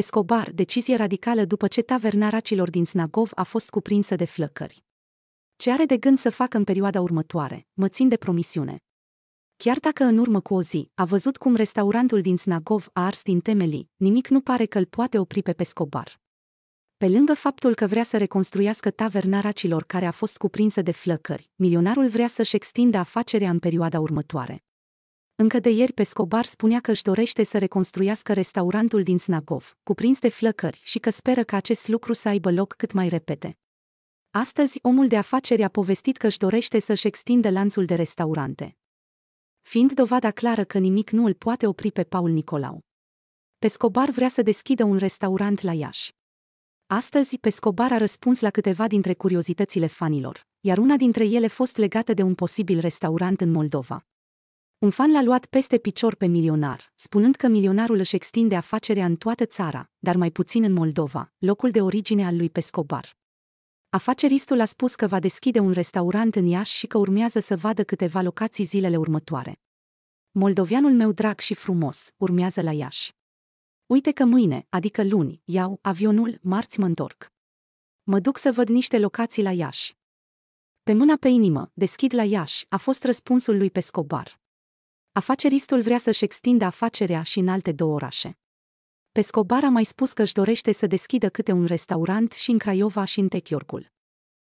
Pescobar, decizie radicală după ce taverna racilor din Snagov a fost cuprinsă de flăcări. Ce are de gând să facă în perioada următoare, mă țin de promisiune. Chiar dacă în urmă cu o zi a văzut cum restaurantul din Snagov a ars din temelii, nimic nu pare că îl poate opri pe Pescobar. Pe lângă faptul că vrea să reconstruiască taverna racilor care a fost cuprinsă de flăcări, milionarul vrea să-și extindă afacerea în perioada următoare. Încă de ieri Pescobar spunea că își dorește să reconstruiască restaurantul din Snagov, cuprins de flăcări și că speră că acest lucru să aibă loc cât mai repede. Astăzi, omul de afaceri a povestit că își dorește să-și extindă lanțul de restaurante. Fiind dovada clară că nimic nu îl poate opri pe Paul Nicolau. Pescobar vrea să deschidă un restaurant la Iași. Astăzi, Pescobar a răspuns la câteva dintre curiozitățile fanilor, iar una dintre ele fost legată de un posibil restaurant în Moldova. Un fan l-a luat peste picior pe milionar, spunând că milionarul își extinde afacerea în toată țara, dar mai puțin în Moldova, locul de origine al lui Pescobar. Afaceristul a spus că va deschide un restaurant în Iași și că urmează să vadă câteva locații zilele următoare. Moldovianul meu drag și frumos, urmează la Iași. Uite că mâine, adică luni, iau avionul, marți mă întorc. Mă duc să văd niște locații la Iași. Pe mâna pe inimă, deschid la Iași, a fost răspunsul lui Pescobar. Afaceristul vrea să-și extindă afacerea și în alte două orașe. Pescobar a mai spus că își dorește să deschidă câte un restaurant și în Craiova și în Techiorcul.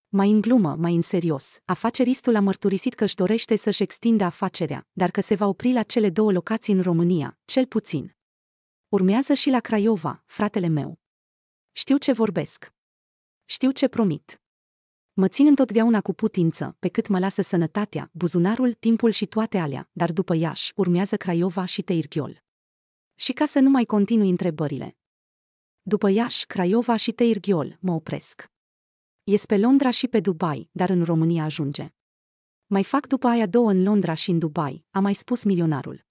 Mai în glumă, mai în serios, afaceristul a mărturisit că își dorește să-și extindă afacerea, dar că se va opri la cele două locații în România, cel puțin. Urmează și la Craiova, fratele meu. Știu ce vorbesc. Știu ce promit. Mă țin întotdeauna cu putință, pe cât mă lasă sănătatea, buzunarul, timpul și toate alea, dar după Iași urmează Craiova și Teirghiol. Și ca să nu mai continui întrebările. După Iași, Craiova și Teirghiol, mă opresc. Ies pe Londra și pe Dubai, dar în România ajunge. Mai fac după aia două în Londra și în Dubai, a mai spus milionarul.